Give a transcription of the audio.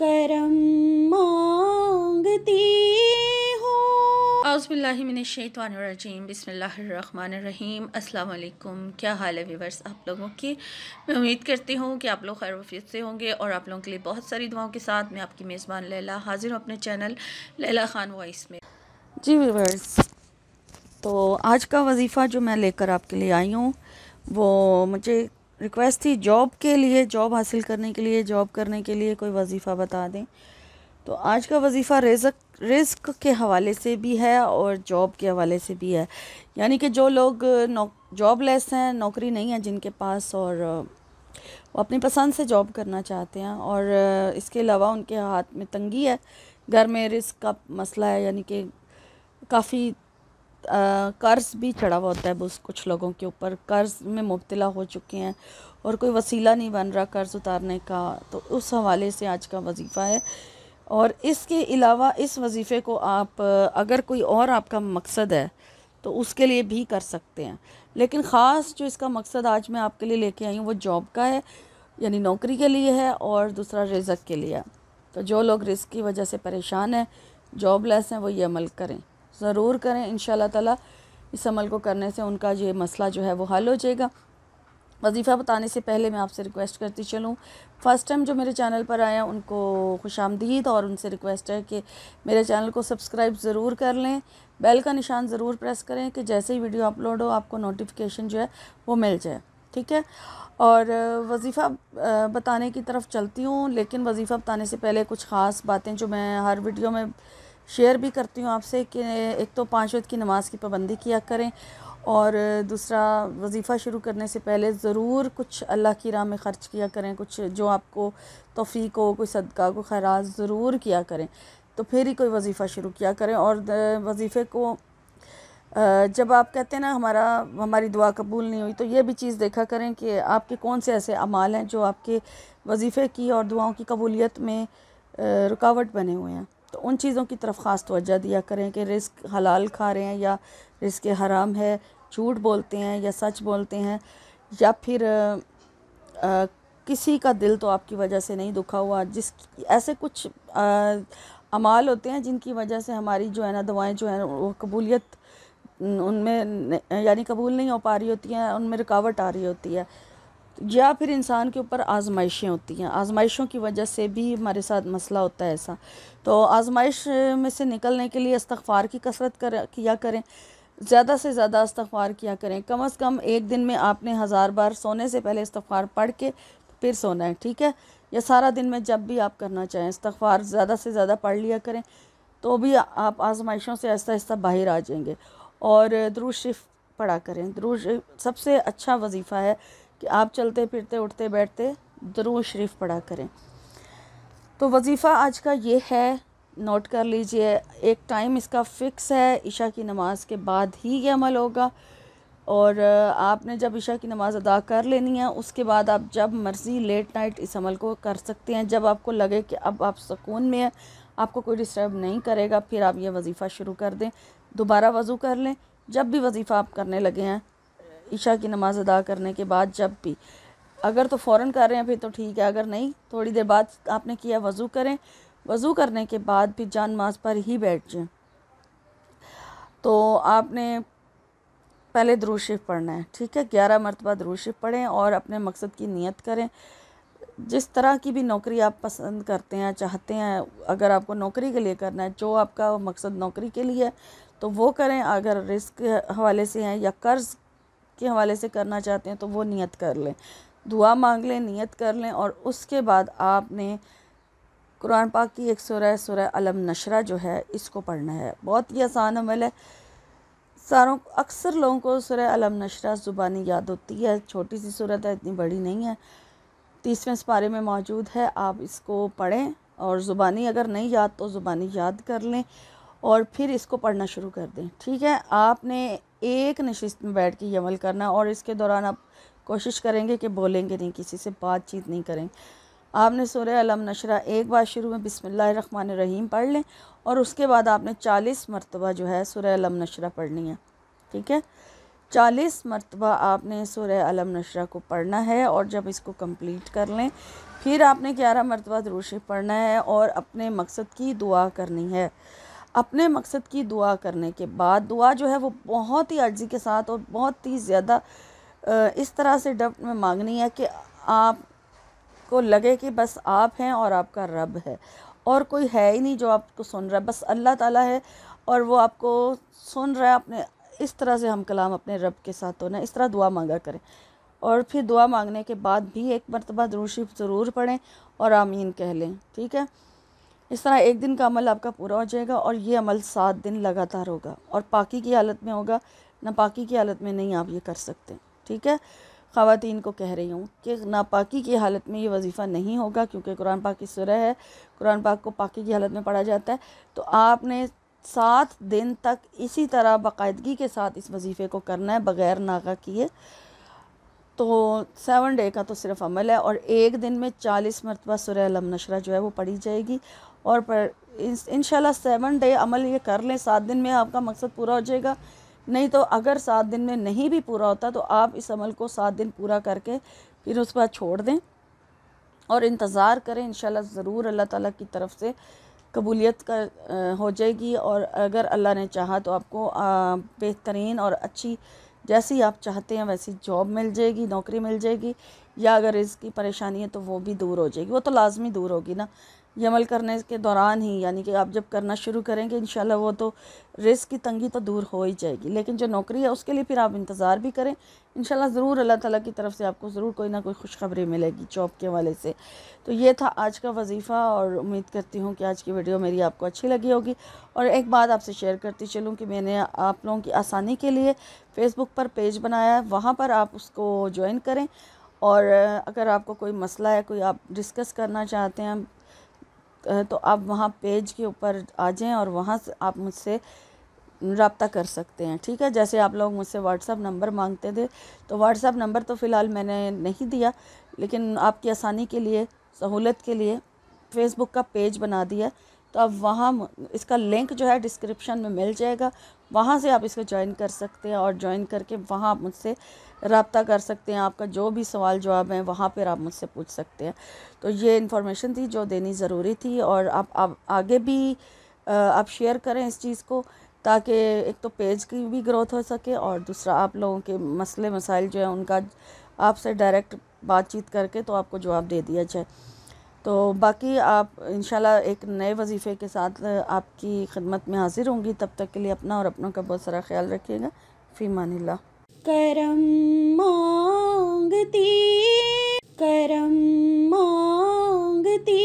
करम मांगती अज़बिल्लिमिनशैतवानरजीम बसमीम अल्लाम क्या हाल है वीवर्स आप लोगों की मैं उम्मीद करती हूँ कि आप लोग खैर वफीत से होंगे और आप लोगों के लिए बहुत सारी दुआओं के साथ मैं आपकी मेज़बान लैला हाज़िर हूँ अपने चैनल लैला ख़ान वॉइस में जी व्यूवर्स तो आज का वजीफ़ा जो मैं लेकर आपके लिए आई हूँ वो मुझे रिक्वेस्ट थी जॉब के लिए जॉब हासिल करने के लिए जॉब करने के लिए कोई वजीफ़ा बता दें तो आज का वजीफ़ा रिजक रिस्क के हवाले से भी है और जॉब के हवाले से भी है यानी कि जो लोग नौ जॉब लेस हैं नौकरी नहीं है जिनके पास और वो अपनी पसंद से जॉब करना चाहते हैं और इसके अलावा उनके हाथ में तंगी है घर में रिस्क का मसला है यानी कि काफ़ी कर्ज़ भी चढ़ा हुआ होता है बस कुछ लोगों के ऊपर कर्ज़ में मुबतला हो चुके हैं और कोई वसीला नहीं बन रहा कर्ज़ उतारने का तो उस हवाले से आज का वजीफ़ा है और इसके अलावा इस वजीफ़े को आप अगर कोई और आपका मकसद है तो उसके लिए भी कर सकते हैं लेकिन ख़ास जो इसका मकसद आज मैं आपके लिए लेके आई हूँ वो जॉब का है यानी नौकरी के लिए है और दूसरा रिजक के लिए तो जो लोग रिस्क की वजह से परेशान हैं जॉबलेस हैं वो ये अमल करें ज़रूर करें इन ताला इस अमल को करने से उनका ये मसला जो है वो हल हो जाएगा वजीफ़ा बताने से पहले मैं आपसे रिक्वेस्ट करती चलूँ फ़र्स्ट टाइम जो मेरे चैनल पर आया उनको खुश आमदीद और उनसे रिक्वेस्ट है कि मेरे चैनल को सब्सक्राइब ज़रूर कर लें बेल का निशान ज़रूर प्रेस करें कि जैसे ही वीडियो अपलोड हो आपको नोटिफिकेशन जो है वो मिल जाए ठीक है और वजीफ़ा बताने की तरफ चलती हूँ लेकिन वजीफ़ा बताने से पहले कुछ ख़ास बातें जो मैं हर वीडियो में शेयर भी करती हूँ आपसे कि एक तो पाँच वक्त की नमाज़ की पाबंदी किया करें और दूसरा वजीफ़ा शुरू करने से पहले ज़रूर कुछ अल्लाह की राह में ख़र्च किया करें कुछ जो आपको तोफ़ी को कोई सदका को खराज ज़रूर किया करें तो फिर ही कोई वजीफ़ा शुरू किया करें और वजीफ़े को जब आप कहते हैं ना हमारा हमारी दुआ कबूल नहीं हुई तो ये भी चीज़ देखा करें कि आपके कौन से ऐसे अमाल हैं जो आपके वजीफ़े की और दुआओं की कबूलियत में रुकावट बने हुए हैं तो उन चीज़ों की तरफ ख़ास तोजह दिया करें कि रिस्क हलाल खा रहे हैं या रिस्क हराम है झूठ बोलते हैं या सच बोलते हैं या फिर आ, आ, किसी का दिल तो आपकी वजह से नहीं दुखा हुआ जिस ऐसे कुछ आ, अमाल होते हैं जिनकी वजह से हमारी जो है ना दवाएं जो है वो कबूलियत उनमें यानी कबूल नहीं हो पा रही होती हैं उनमें रुकावट आ रही होती है या फिर इंसान के ऊपर आजमाइशें होती हैं आजमाइशों की वजह से भी हमारे साथ मसला होता है ऐसा तो आजमाइश में से निकलने के लिए इस्तफ़ार की कसरत कर किया करें ज़्यादा से ज़्यादा इस्तफ़ार किया करें कम अज़ कम एक दिन में आपने हज़ार बार सोने से पहले इस्तफ़ार पढ़ के फिर सोना है ठीक है या सारा दिन में जब भी आप करना चाहें इस्तफ़ार ज़्यादा से ज़्यादा पढ़ लिया करें तो भी आप आजमाइशों से ऐसा ऐसा बाहर आ जाएंगे और द्रूशिफ पढ़ा करें द्रूश सबसे अच्छा वजीफ़ा है कि आप चलते फिरते उठते बैठते दरूज शरीफ पढ़ा करें तो वजीफ़ा आज का ये है नोट कर लीजिए एक टाइम इसका फ़िक्स है ईशा की नमाज़ के बाद ही ये अमल होगा और आपने जब ईशा की नमाज़ अदा कर लेनी है उसके बाद आप जब मर्ज़ी लेट नाइट इस अमल को कर सकते हैं जब आपको लगे कि अब आप सुकून में हैं आपको कोई डिस्टर्ब नहीं करेगा फिर आप ये वजीफ़ा शुरू कर दें दोबारा वज़ू कर लें जब भी वजीफ़ा आप करने लगे हैं ईशा की नमाज़ अदा करने के बाद जब भी अगर तो फ़ौर कर रहे हैं फिर तो ठीक है अगर नहीं थोड़ी देर बाद आपने किया वज़ू करें वज़ू करने के बाद भी जान नमाज पर ही बैठ जाएँ तो आपने पहले द्रूशिफ पढ़ना है ठीक है ग्यारह मरतबा द्रूशिफ पढ़ें और अपने मकसद की नीयत करें जिस तरह की भी नौकरी आप पसंद करते हैं चाहते हैं अगर आपको नौकरी के लिए करना है जो आपका मकसद नौकरी के लिए है तो वो करें अगर रिस्क हवाले से हैं या कर्ज़ के हवाले से करना चाहते हैं तो वो नियत कर लें दुआ मांग लें नियत कर लें और उसके बाद आपने कुरान पाक की एक सुरह सुरह अलम नशरा जो है इसको पढ़ना है बहुत ही आसान अमल है सारों अक्सर लोगों को सुरह अलम नशरा ज़ुबानी याद होती है छोटी सी सूरत है इतनी बड़ी नहीं है तीसवें सपारे में मौजूद है आप इसको पढ़ें और ज़ुबानी अगर नहीं याद तो ज़ुबानी याद कर लें और फिर इसको पढ़ना शुरू कर दें ठीक है आपने एक नशिस्त में बैठ के यमल करना और इसके दौरान आप कोशिश करेंगे कि बोलेंगे नहीं किसी से बातचीत नहीं करें आपने सोरे अलम नशरा एक बार शुरू में बिसमिल्ल रहीम पढ़ लें और उसके बाद आपने चालीस मरतबा जो है सूर्य अलम नशरा पढ़नी है ठीक है चालीस मरतबा आपने सूर्य अलम नशरा को पढ़ना है और जब इसको कंप्लीट कर लें फिर आपने ग्यारह मरतबा दरूशी पढ़ना है और अपने मकसद की दुआ करनी है अपने मकसद की दुआ करने के बाद दुआ जो है वो बहुत ही अर्जी के साथ और बहुत ही ज़्यादा इस तरह से डब में मांगनी है कि आपको लगे कि बस आप हैं और आपका रब है और कोई है ही नहीं जो आपको सुन रहा है बस अल्लाह ताला है और वो आपको सुन रहा है अपने इस तरह से हम कलाम अपने रब के साथ ना इस तरह दुआ मांगा करें और फिर दुआ मांगने के बाद भी एक मरतबा दरूशी ज़रूर पढ़ें और आमीन कह लें ठीक है इस तरह एक दिन का अमल आपका पूरा हो जाएगा और ये अमल सात दिन लगातार होगा और पाकि की हालत में होगा नापाकी की हालत में नहीं आप ये कर सकते ठीक है ख़वातीन को कह रही हूँ कि नापाकी की हालत में ये वजीफ़ा नहीं होगा क्योंकि कुरान पाक की सुरह है कुरान पाक को पाकि की हालत में पढ़ा जाता है तो आपने सात दिन तक इसी तरह बाकायदगी के साथ इस वजीफ़े को करना है बग़ैर नागा किए तो सेवन डे का तो सिर्फ अमल है और एक दिन में चालीस मरतबा सुरह अलम नशरा जो है वो पढ़ी जाएगी और पर इन सेवन डे अमल ये कर लें सात दिन में आपका मकसद पूरा हो जाएगा नहीं तो अगर सात दिन में नहीं भी पूरा होता तो आप इस अमल को सात दिन पूरा करके फिर उसके बाद छोड़ दें और इंतज़ार करें इन ज़रूर अल्लाह ताला की तरफ से कबूलियत का हो जाएगी और अगर अल्लाह ने चाहा तो आपको बेहतरीन और अच्छी जैसी आप चाहते हैं वैसी जॉब मिल जाएगी नौकरी मिल जाएगी या अगर इसकी परेशानी है तो वो भी दूर हो जाएगी वो तो लाजमी दूर होगी ना यमल करने के दौरान ही यानी कि आप जब करना शुरू करेंगे इन वो तो रिस्क की तंगी तो दूर हो ही जाएगी लेकिन जो नौकरी है उसके लिए फिर आप इंतज़ार भी करें इन ज़रूर अल्लाह ताला की तरफ से आपको ज़रूर कोई ना कोई खुशखबरी मिलेगी जॉब के वाले से तो ये था आज का वजीफ़ा और उम्मीद करती हूँ कि आज की वीडियो मेरी आपको अच्छी लगी होगी और एक बात आपसे शेयर करती चलूँ कि मैंने आप लोगों की आसानी के लिए फ़ेसबुक पर पेज बनाया है वहाँ पर आप उसको ज्वाइन करें और अगर आपको कोई मसला है कोई आप डिस्कस करना चाहते हैं तो आप वहाँ पेज के ऊपर आ जाएं और वहाँ से आप मुझसे रबता कर सकते हैं ठीक है जैसे आप लोग मुझसे व्हाट्सअप नंबर मांगते थे तो व्हाट्सअप नंबर तो फ़िलहाल मैंने नहीं दिया लेकिन आपकी आसानी के लिए सहूलत के लिए फेसबुक का पेज बना दिया तो अब वहाँ इसका लिंक जो है डिस्क्रिप्शन में मिल जाएगा वहाँ से आप इसको ज्वाइन कर सकते हैं और ज्वाइन करके वहाँ आप मुझसे रबता कर सकते हैं आपका जो भी सवाल जवाब है वहाँ पर आप मुझसे पूछ सकते हैं तो ये इन्फॉर्मेशन थी जो देनी ज़रूरी थी और आप, आप आगे भी आप शेयर करें इस चीज़ को ताकि एक तो पेज की भी ग्रोथ हो सके और दूसरा आप लोगों के मसले मसाइल जो हैं उनका आपसे डायरेक्ट बातचीत करके तो आपको जवाब दे दिया जाए तो बाकी आप इन एक नए वजीफ़े के साथ आपकी खिदमत में हाज़िर होंगी तब तक के लिए अपना और अपनों का बहुत सारा ख्याल रखिएगा फ़ी मानिल्ला करम मांगती करम मांगती